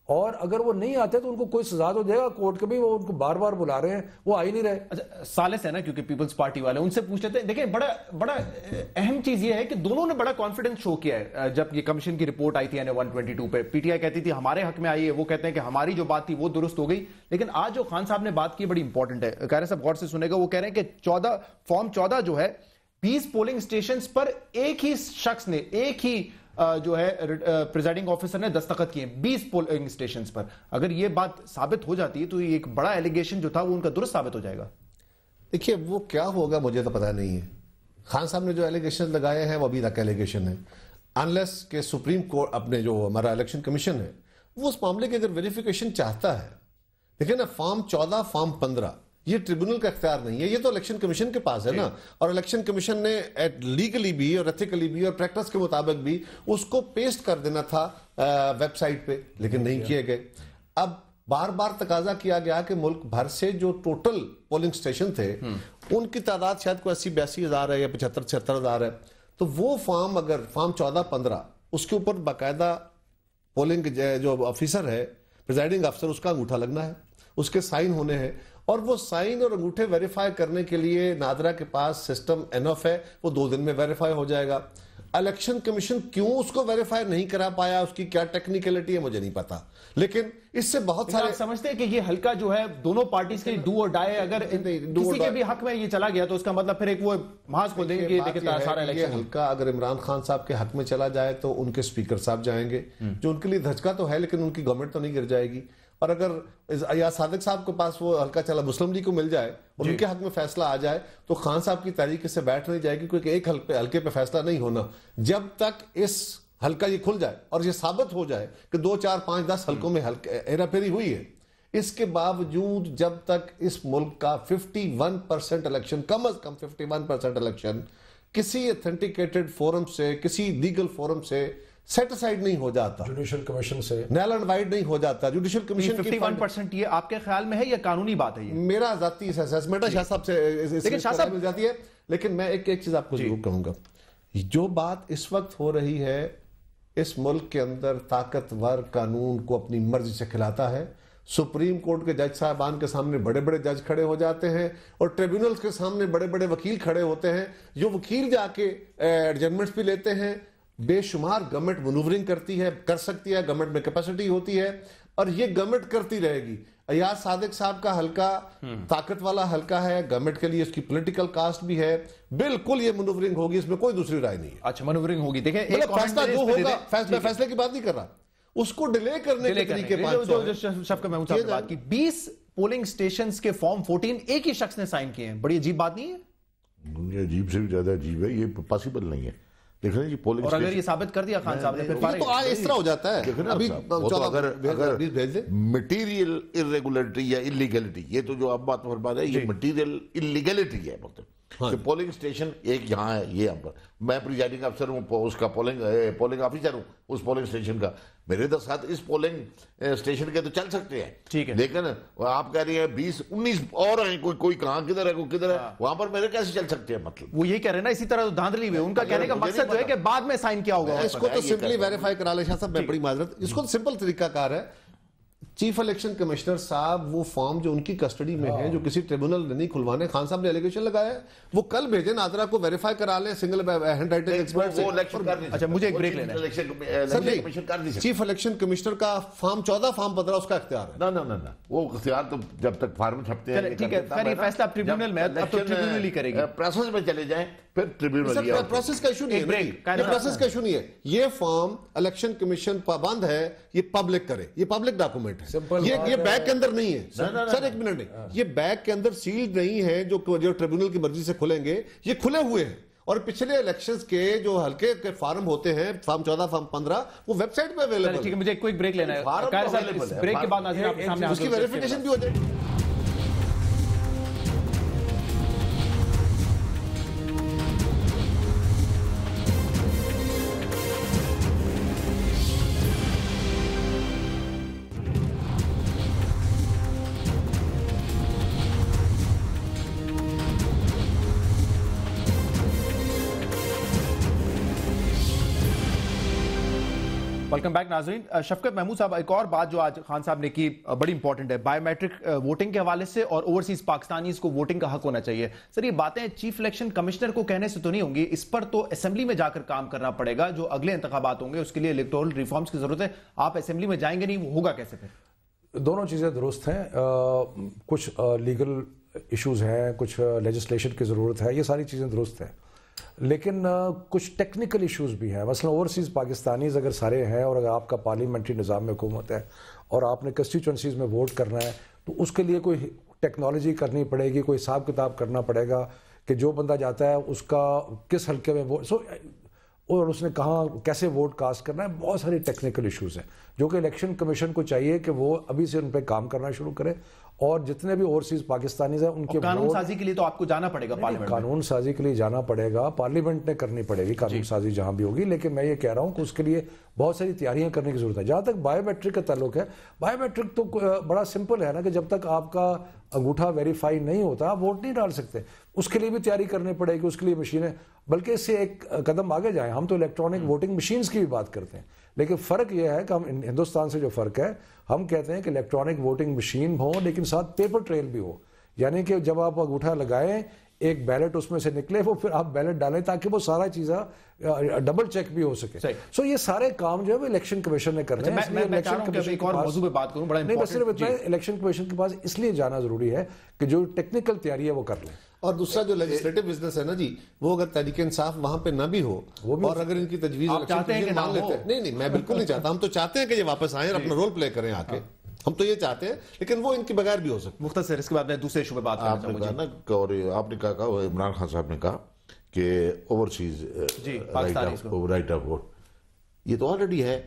और अगर वो नहीं आते तो उनको कोई सजा तो देगा कोर्ट के भी वो उनको बार बार बुला रहे हैं वो आ ही नहीं रहे अच्छा सालिस है ना क्योंकि पीपल्स पार्टी वाले उनसे पूछ लेते हैं देखिए बड़ा बड़ा अहम चीज ये है कि दोनों ने बड़ा कॉन्फिडेंस शो किया है जब ये कमीशन की रिपोर्ट आई थी एन वन ट्वेंटी टू पे पीटीआई कहती थी हमारे हक में आई है वो कहते हैं कि हमारी जो बात थी वो दुरुस्त हो गई लेकिन आज जो खान साहब ने बात की बड़ी इंपॉर्टेंट है कह रहे सब गौर से सुनेगा वो कह रहे हैं कि चौदह फॉर्म चौदह जो है बीस पोलिंग स्टेशन पर एक ही शख्स ने एक ही जो है प्रिजाइडिंग ऑफिसर ने दस्तखत किए 20 पोलिंग स्टेशन पर अगर ये बात साबित हो जाती है तो एक बड़ा एलिगेशन जो था वो उनका दुरुस्त साबित हो जाएगा देखिए वो क्या होगा मुझे तो पता नहीं है खान साहब ने जो एलिगेशन लगाए हैं वो अभी तक एलिगेशन है अनलेस के सुप्रीम कोर्ट अपने जो हमारा इलेक्शन कमीशन है वो उस मामले की अगर वेरिफिकेशन चाहता है देखिए ना फॉर्म चौदह फॉर्म पंद्रह ये ट्रिब्यूनल का अख्तियार नहीं है ये तो इलेक्शन कमीशन के पास है ना और इलेक्शन कमीशन ने एट लीगली भी और एथिकली भी और प्रैक्टिस के मुताबिक भी उसको पेस्ट कर देना था वेबसाइट पे लेकिन नहीं किए गए अब बार बार तकाजा किया गया कि मुल्क भर से जो टोटल पोलिंग स्टेशन थे हम्म। उनकी तादाद शायद कोई अस्सी बयासी हज़ार है या पचहत्तर छिहत्तर हज़ार है तो वो फार्म अगर फार्म चौदह पंद्रह उसके ऊपर बाकायदा पोलिंग जो ऑफिसर है प्रिजाइडिंग अफसर उसका अंगूठा लगना है उसके साइन होने हैं और वो साइन और अंगूठे वेरीफाई करने के लिए नादरा के पास सिस्टम एनफ है वो दो दिन में वेरीफाई हो जाएगा इलेक्शन कमीशन क्यों उसको वेरीफाई नहीं करा पाया उसकी क्या टेक्निकलिटी है मुझे नहीं पता लेकिन इससे बहुत सारे समझते हैं कि ये हल्का जो है दोनों पार्टी के डू और डाय अगर किसी के भी हक में ये चला गया तो उसका मतलब फिर एक वो महाज को देंगे हल्का अगर इमरान खान साहब के हक में चला जाए तो उनके स्पीकर साहब जाएंगे हम्म। जो उनके लिए धचका तो है लेकिन उनकी गवर्नमेंट तो नहीं गिर जाएगी और अगर या सादक साहब के पास वो हल्का चला मुस्लिम लीग को मिल जाए और उनके हक में फैसला आ जाए तो खान साहब की तारीख से बैठ नहीं जाएगी क्योंकि एक हल्के हल्के पे फैसला नहीं होना जब तक इस हल्का ये खुल जाए और ये साबित हो जाए कि दो चार पांच दस हल्कों में हेराफेरी हुई है इसके बावजूद जब तक इस मुल्क का 51 परसेंट इलेक्शन कम अज कम 51 परसेंट इलेक्शन किसी अथेंटिकेटेड फोरम से किसी लीगल फोरम से सेटिसाइड नहीं हो जाता जुडिशियल कमीशन से नैल एंड वाइड नहीं हो जाता जुडिशियल कमीशन की वन परसेंट ये आपके ख्याल में है या कानूनी बात है ये मेरा जाती असेसमेंट है शाह साहब से लेकिन शाह साहब मिल जाती है लेकिन मैं एक एक चीज आपको जरूर कहूंगा जो बात इस वक्त हो रही है इस मुल्क के अंदर ताकतवर कानून को अपनी मर्जी से खिलाता है सुप्रीम कोर्ट के जज साहबान के सामने बड़े बड़े जज खड़े हो जाते हैं और ट्रिब्यूनल्स के सामने बड़े बड़े वकील खड़े होते हैं जो वकील जाके एडजमेंट्स भी लेते हैं बेशुमार गवर्नमेंट मनूवरिंग करती है कर सकती है गवर्नमेंट में कैपेसिटी होती है और ये गवर्नमेंट करती रहेगी अयाज सादिक साहब का हल्का हम्म। ताकत वाला हल्का है गवर्नमेंट के लिए इसकी पॉलिटिकल कास्ट भी है बिल्कुल ये मनूवरिंग होगी इसमें कोई दूसरी राय नहीं है अच्छा मनूवरिंग होगी देखें मतलब फैसला जो होगा फैसला फैसले की बात नहीं कर रहा उसको डिले करने के तरीके बीस पोलिंग स्टेशन के फॉर्म फोर्टीन एक ही शख्स ने साइन किए हैं बड़ी अजीब बात नहीं है अजीब से भी ज्यादा अजीब है ये पॉसिबल नहीं है देख पोलिंग और अगर ये साबित कर दिया खान साहब ने फिर तो आज इस तरह हो जाता है अभी तो अगर अगर मटेरियल इरेगुलरिटी या ये तो जो अब बात ये मटेरियल है मतलब कि पोलिंग स्टेशन एक यहाँ है ये यहाँ पर मैं प्रिजाइडिंग अफसर हूँ उसका पोलिंग पोलिंग ऑफिसर हूँ उस पोलिंग स्टेशन का मेरे तो साथ इस पोलिंग स्टेशन के तो चल सकते हैं ठीक है लेकिन आप कह रही है बीस उन्नीस और हैं कोई कोई कहाँ किधर है कोई किधर है हाँ। वहां पर मेरे कैसे चल सकते हैं मतलब वो ये कह रहे हैं ना इसी तरह तो धांधली में उनका कहने का मकसद जो है कि बाद में साइन क्या होगा इसको तो सिंपली वेरीफाई करा ले साहब मैं बड़ी माजरत इसको सिंपल तो तरीका कार है चीफ इलेक्शन कमिश्नर साहब वो फॉर्म जो उनकी कस्टडी में है हाँ। जो किसी ट्रिब्यूनल ने नहीं खुलवाने खान साहब ने एलिगेशन लगाया वो कल भेजे नाजरा को वेरीफाई करा ले सिंगल हैंड राइटिंग एक्सपर्ट से अच्छा मुझे एक ब्रेक लेना है चीफ इलेक्शन कमिश्नर का फॉर्म चौदह फॉर्म पंद्रह उसका अख्तियार है ना ना ना वो अख्तियार तो जब तक फॉर्म छपते हैं ठीक है फैसला ट्रिब्यूनल में अब तो ट्रिब्यूनल ही करेगा प्रोसेस में चले जाए फिर ट्रिब्यूनल प्रोसेस का इशू नहीं है प्रोसेस हाँ। का इशू नहीं है ये फॉर्म इलेक्शन कमीशन पाबंद है ये पब्लिक करे ये पब्लिक डॉक्यूमेंट सिंपल ये ये बैग के अंदर नहीं है सर एक मिनट हाँ। ये बैग के अंदर सील्ड नहीं है जो जो ट्रिब्यूनल की मर्जी से खुलेंगे ये खुले हुए हैं और पिछले इलेक्शंस के जो हल्के के फार्म होते हैं फार्म चौदह फार्म पंद्रह वो वेबसाइट पे अवेलेबल है मुझे क्विक ब्रेक लेना है ब्रेक के बाद उसकी वेरिफिकेशन भी हो जाएगी वेलकम बैक नाजरीन शफकत महमूद साहब एक और बात जो आज खान साहब ने की uh, बड़ी इंपॉर्टेंट है बायोमेट्रिक वोटिंग uh, के हवाले से और ओवरसीज पाकिस्तानी को वोटिंग का हक होना चाहिए सर ये बातें चीफ इलेक्शन कमिश्नर को कहने से तो नहीं होंगी इस पर तो असेंबली में जाकर काम करना पड़ेगा जो अगले इंतबात होंगे उसके लिए इलेक्टोरल रिफॉर्म्स की जरूरत है आप असेंबली में जाएंगे नहीं वो होगा कैसे फिर दोनों चीज़ें दुरुस्त हैं uh, कुछ लीगल इशूज़ हैं कुछ लेजिस्लेशन की ज़रूरत है ये सारी चीज़ें दुरुस्त हैं लेकिन कुछ टेक्निकल इश्यूज भी हैं मसलन ओवरसीज़ पाकिस्तानीज अगर सारे हैं और अगर आपका पार्लियामेंट्री निज़ाम में हुकूमत है और आपने कंस्टिट्यूंसीज़ में वोट करना है तो उसके लिए कोई टेक्नोलॉजी करनी पड़ेगी कोई हिसाब किताब करना पड़ेगा कि जो बंदा जाता है उसका किस हल्के में वोट सो और उसने कहाँ कैसे वोट कास्ट करना है बहुत सारे टेक्निकल इश्यूज़ हैं जो कि इलेक्शन कमीशन को चाहिए कि वो अभी से उन पर काम करना शुरू करें और जितने भी ओवरसीज पाकिस्तानीज हैं उनके कानून साजी के लिए तो आपको जाना पड़ेगा पार्लियामेंट कानून साजी के लिए जाना पड़ेगा पार्लियामेंट ने करनी पड़ेगी कानून साजी जहां भी होगी लेकिन मैं ये कह रहा हूं कि उसके लिए बहुत सारी तैयारियां करने की जरूरत है जहां तक बायोमेट्रिक का ताल्लुक है बायोमेट्रिक तो बड़ा सिंपल है ना कि जब तक आपका अंगूठा वेरीफाई नहीं होता आप वोट नहीं डाल सकते उसके लिए भी तैयारी करनी पड़ेगी उसके लिए मशीनें बल्कि इससे एक कदम आगे जाए हम तो इलेक्ट्रॉनिक वोटिंग मशीन की भी बात करते हैं लेकिन फ़र्क यह है कि हम हिंदुस्तान से जो फ़र्क है हम कहते हैं कि इलेक्ट्रॉनिक वोटिंग मशीन हो लेकिन साथ पेपर ट्रेल भी हो यानी कि जब आप अंगूठा लगाएं एक बैलेट उसमें से निकले वो फिर आप बैलेट डालें ताकि वो सारा चीज़ा डबल चेक भी हो सके सो so, ये सारे काम जो है वो इलेक्शन कमीशन ने करना अच्छा, है इलेक्शन कमीशन इलेक्शन कमीशन के पास इसलिए जाना जरूरी है कि जो टेक्निकल तैयारी है वो कर लें और दूसरा जो लेजिस्लेटिव बिजनेस है ना जी वो अगर तहरीक इंसाफ वहां पे ना भी हो वो भी और अगर इनकी तजवीज चाहते हैं मान लेते हैं नहीं नहीं मैं बिल्कुल नहीं चाहता हम तो चाहते हैं कि ये वापस आए और अपना रोल प्ले करें आके हाँ। हम तो ये चाहते हैं लेकिन वो इनके बगैर भी हो सकते मुख्तर इसके बाद मैं दूसरे इशू पे बात आपने कहा ना और आपने कहा कहा इमरान खान साहब ने कहा कि ओवरसीज राइट ऑफ वोट ये तो ऑलरेडी है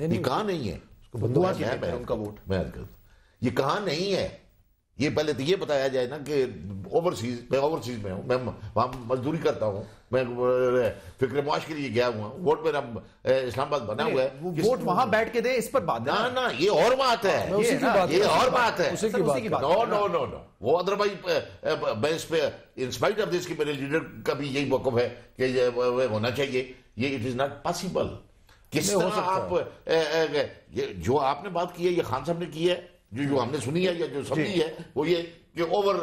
ये कहा नहीं है उनका वोट मैं ये कहा नहीं है ये पहले तो ये बताया जाए ना कि ओवरसीज मैं ओवरसीज में हूँ मैं वहाँ मजदूरी करता हूँ मैं फिक्र मुआश के लिए गया हुआ वोट मेरा इस्लामाबाद बना हुआ है वो वोट वहाँ बैठ के दे इस पर बात ना ना ये और बात है हाँ, ये, और बात है नो नो नो नो वो अदरवाइज मैं इस पे इंस्पाइट ऑफ दिस की मेरे लीडर का भी यही मौकफ है कि होना चाहिए ये इट इज नॉट पॉसिबल किस तरह आप जो आपने बात की है ये खान साहब ने की है जो जो हमने सुनी है या जो समझी है वो ये कि ओवर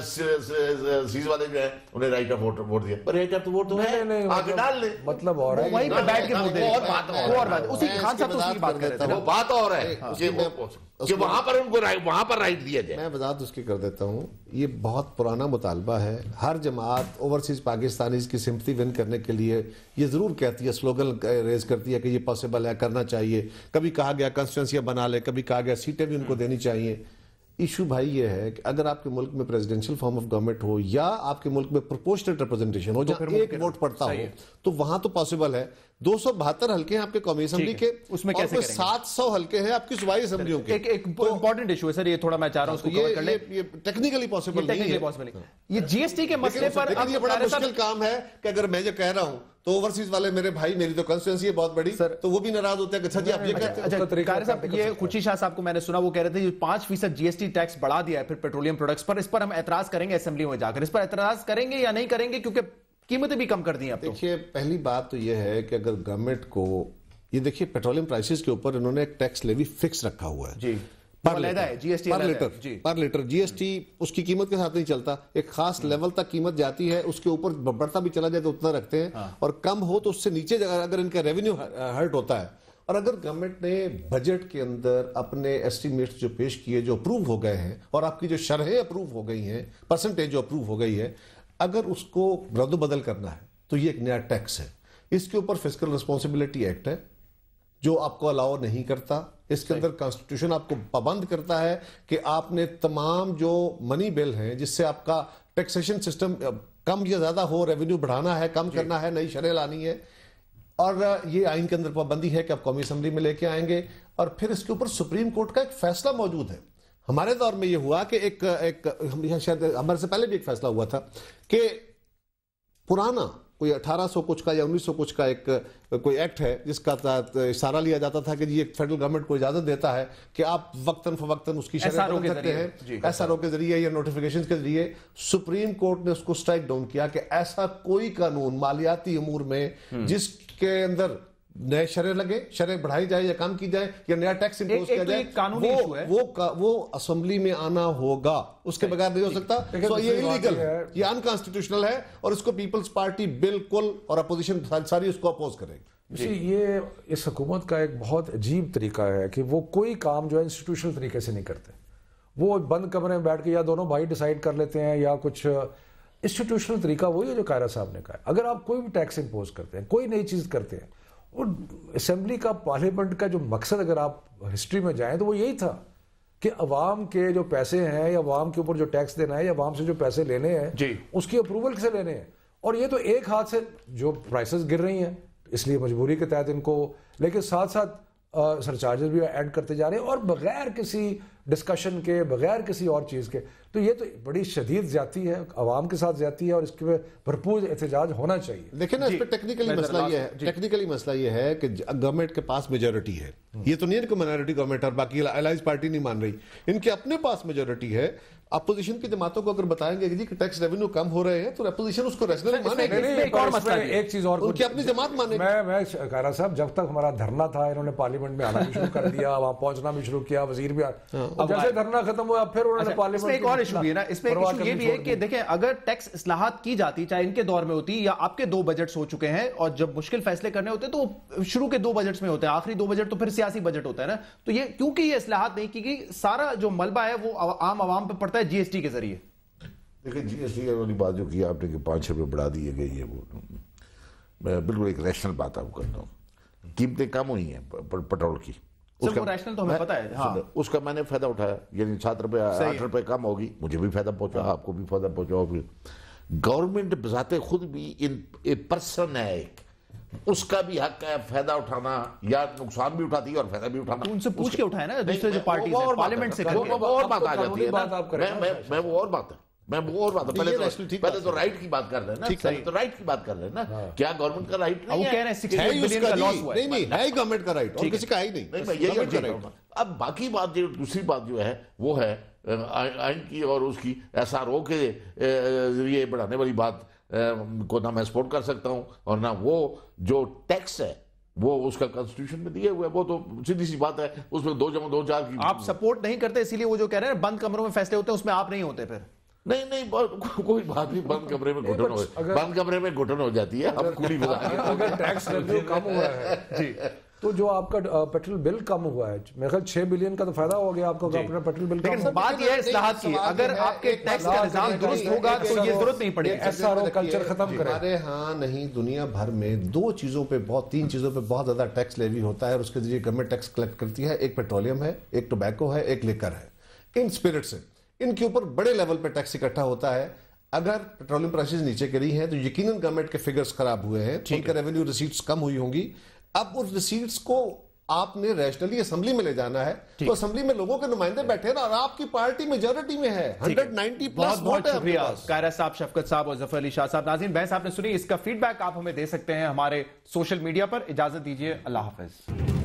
सीज uh, uh, वाले जो है उन्हें राइट का वोट वोट दिया पर राइट तो वोट तो है आगे मतलब डाल ले मतलब और है वहीं पे बैठ के मुद्दे और बात और बात उसी खान साहब तो उसी बात कर रहे थे वो बात और है हाँ। उसी कि वहां पर उनको वहां पर राइट दिया जाए मैं वजाहत उसकी कर देता हूं ये बहुत पुराना मुतालबा है हर जमात ओवरसीज पाकिस्तानी की सिंपति विन करने के लिए ये ज़रूर कहती है स्लोगन रेज uh, करती है कि ये पॉसिबल है करना चाहिए कभी कहा गया कंस्टिट्यूंसियाँ बना ले कभी कहा गया सीटें भी उनको हम्म। देनी चाहिए इशू भाई ये है कि अगर आपके मुल्क में प्रेसिडेंशियल फॉर्म ऑफ गवर्नमेंट हो या आपके मुल्क में प्रोपोर्शनल रिप्रेजेंटेशन हो तो जहां एक वोट पड़ता हो तो वहां तो पॉसिबल है दो सौ बहत्तर हल्के हैं आपके कौमी असम्बली के उसमें कैसे सात सौ हल्के हैं आपकी सुबाई असम्बलियों के एक एक तो, इंपॉर्टेंट इशू है सर ये थोड़ा मैं चाह रहा हूँ ये, ये, ये टेक्निकली पॉसिबल नहीं है पॉसिबल ये जीएसटी के मसले पर ये बड़ा मुश्किल काम है कि अगर मैं जो कह रहा हूं तो ओवरसीज वाले मेरे भाई मेरी तो कंस्टिट्यूंसी है बहुत बड़ी सर तो वो भी नाराज होते हैं अच्छा जी आप ये अच्छा, कहते हैं अच्छा तो साहब ये खुशी शाह साहब को मैंने सुना वो कह रहे थे पांच फीसद जीएसटी टैक्स बढ़ा दिया है फिर पेट्रोलियम प्रोडक्ट्स पर इस पर हम एतराज करेंगे असेंबली में जाकर इस पर एतराज करेंगे या नहीं करेंगे क्योंकि कीमतें भी कम कर दी आप तो। देखिए पहली बात तो यह है कि अगर गवर्नमेंट को ये देखिए पेट्रोलियम प्राइसेस के ऊपर इन्होंने एक टैक्स लेवी फिक्स रखा हुआ है जी per letter GST per litre per litre GST उसकी कीमत के साथ नहीं चलता एक खास लेवल हम्म। तक कीमत जाती है उसके ऊपर बढ़ता भी चला जाए तो उतना रखते हैं हाँ। और कम हो तो उससे नीचे अगर इनका रेवेन्यू हर्ट होता है और अगर गवर्नमेंट ने बजट के अंदर अपने एस्टिमेट्स जो पेश किए जो अप्रूव हो गए हैं और आपकी जो शरहें अप्रूव हो गई हैं परसेंटेज जो अप्रूव हो गई है अगर उसको रद्द बदल करना है तो ये एक नया टैक्स है इसके ऊपर फिजिकल रिस्पॉन्सिबिलिटी एक्ट है जो आपको अलाउ नहीं करता इसके अंदर कॉन्स्टिट्यूशन आपको पाबंद करता है कि आपने तमाम जो मनी बिल हैं जिससे आपका टैक्सेशन सिस्टम कम या ज़्यादा हो रेवेन्यू बढ़ाना है कम करना है नई शरह लानी है और ये आइन के अंदर पाबंदी है कि आप कौमी असम्बली में लेके आएंगे और फिर इसके ऊपर सुप्रीम कोर्ट का एक फैसला मौजूद है हमारे दौर में यह हुआ कि एक एक शायद हमारे से पहले भी एक फैसला हुआ था कि पुराना कोई 1800 कुछ का या 1900 कुछ का एक कोई एक्ट है जिसका तहत इशारा लिया जाता था कि ये फेडरल गवर्नमेंट को इजाजत देता है कि आप वक्तन फवक्तन उसकी शरण बदल सकते हैं ऐसा हाँ। आर के जरिए या नोटिफिकेशन के जरिए सुप्रीम कोर्ट ने उसको स्ट्राइक डाउन किया कि ऐसा कोई कानून मालियाती अमूर में हम्म। जिसके अंदर नए शरे लगे शरे बढ़ाई जाए या कम की जाए या नया टैक्स इंपोज किया तो जाए कानून वो है। वो वो असेंबली में आना होगा उसके बगैर नहीं हो सकता सो तो ये इलीगल ये अनकॉन्स्टिट्यूशनल है और इसको पीपल्स पार्टी बिल्कुल और अपोजिशन सारी उसको अपोज करेगी ये इस हुकूमत का एक बहुत अजीब तरीका है कि वो कोई काम जो है इंस्टीट्यूशनल तरीके से नहीं करते वो बंद कमरे में बैठ के या दोनों भाई डिसाइड कर लेते हैं या कुछ इंस्टीट्यूशनल uh, तरीका वही है जो कायरा साहब ने कहा अगर आप कोई भी टैक्स इम्पोज करते हैं कोई नई चीज़ करते हैं और असम्बली का पार्लियामेंट का जो मकसद अगर आप हिस्ट्री में जाएँ तो वो यही था कि अवाम के जो पैसे हैं या अवाम के ऊपर जो टैक्स देना है या अवाम से जो पैसे लेने हैं उसकी अप्रूवल से लेने हैं और ये तो एक हाथ से जो प्राइसेस गिर रही हैं इसलिए मजबूरी के तहत इनको लेकिन साथ साथ सरचार्जेस भी ऐड करते जा रहे हैं और बगैर किसी डिस्कशन के बगैर किसी और चीज़ के तो ये तो बड़ी शदीद ज्यादा है आवाम के साथ ज्यादा है और इसके में भरपूर एहतजाज होना चाहिए लेकिन ना इस पर टेक्निकली मसला ये है टेक्निकली मसला ये है कि गवर्नमेंट के पास मेजोरिटी है हम्म। ये तो नहीं है कि माइनॉरिटी गवर्नमेंट और बाकी अलाइज पार्टी नहीं मान रही इनके अपने पास मेजोरिटी है अपोजिशन की जमातों को अगर बताएंगे कि जी टैक्स रेवेन्यू कम हो रहे हैं तो अपोजिशन उसको रेशनल एक चीज और उनकी अपनी जमात माने मैं मैं कह रहा साहब जब तक हमारा धरना था इन्होंने पार्लियामेंट में आना शुरू कर दिया वहां पहुंचना भी शुरू किया वजीर भी हाँ, अब जैसे धरना खत्म हुआ फिर उन्होंने अच्छा, पार्लियामेंट एक और इशू भी है ना इसमें ये भी है कि देखें अगर टैक्स इस्लाहत की जाती चाहे इनके दौर में होती या आपके दो बजट हो चुके हैं और जब मुश्किल फैसले करने होते तो शुरू के दो बजट में होते हैं आखिरी दो बजट तो फिर सियासी बजट होता है ना तो ये क्योंकि ये इस्लाहत नहीं की सारा जो मलबा है वो आम आवाम पर पड़ता है जीएसटी के जरिए देखिए जीएसटी वाली बात जो की आपने कि पाँच रुपये बढ़ा दिए गए ये वो मैं बिल्कुल एक रैशनल बात आपको करता हूँ कीमतें कम हुई हैं पेट्रोल की उसका रैशनल तो हमें पता है हाँ। उसका मैंने फायदा उठाया यानी सात रुपये आठ रुपये कम होगी मुझे भी फायदा पहुंचा आपको भी फायदा पहुंचा फिर गवर्नमेंट बजाते खुद भी इन ए पर्सन है एक उसका भी हक है फायदा उठाना या नुकसान भी उठाती है और फायदा भी उठाना उनसे पूछ के उठाए ना दूसरे जो पार्टी और पार्लियामेंट से और बात आ तो जाती है वो और बात है मैं वो और बात तो पहले तो, तो पहले तो राइट की बात कर रहे हैं ना पहले तो राइट की बात कर रहे हैं ना क्या गवर्नमेंट का राइट नहीं है नहीं नहीं है गवर्नमेंट का राइट और किसी का ही नहीं यही अब बाकी बात जो दूसरी बात जो है वो है आइन की और उसकी एसआरओ के जरिए बढ़ाने वाली बात को ना मैं सपोर्ट कर सकता हूँ और ना वो जो टैक्स है वो उसका कॉन्स्टिट्यूशन में दिए हुए वो तो सीधी सी बात है उसमें दो जमा दो चार की आप सपोर्ट नहीं करते इसीलिए वो जो कह रहे हैं बंद कमरों में फैसले होते हैं उसमें आप नहीं होते फिर नहीं नहीं को, कोई बात नहीं बंद कमरे में घुटन हो बंद कमरे में घुटन हो जाती है अब कुड़ी अगर टैक्स कम हुआ है जी तो जो आपका पेट्रोल बिल कम हुआ है मेरे ख्याल छह बिलियन का तो फायदा हो गया आपको अपना पेट्रोल बिल लेकिन बात यह इस्लाहत की अगर आपके टैक्स का निजाम दुरुस्त होगा तो ये जरूरत नहीं पड़ेगी एसआरओ कल्चर खत्म करें अरे हाँ नहीं दुनिया भर में दो चीजों पे बहुत तीन चीजों पे बहुत ज्यादा टैक्स लेवी होता है और उसके जरिए गवर्नमेंट टैक्स कलेक्ट करती है एक पेट्रोलियम है एक टोबैको है एक लेकर है इन स्पिरिट से इनके ऊपर बड़े लेवल पे टैक्स इकट्ठा होता है अगर पेट्रोलियम प्राइसेस नीचे गिरी हैं तो यकीनन गवर्नमेंट के फिगर्स खराब हुए हैं ठीक है रेवेन्यू रिसीट्स कम हुई होंगी अब उस रिसीट्स को आपने रैशनली असेंबली में ले जाना है तो असेंबली में लोगों के नुमाइंदे बैठे हैं और आपकी पार्टी मेजोरिटी में है 190 प्लस वोट है कायरा साहब शफकत साहब और जफर अली शाह साहब नाजीन बहस आपने सुनी इसका फीडबैक आप हमें दे सकते हैं हमारे सोशल मीडिया पर इजाजत दीजिए अल्लाह हाफिज़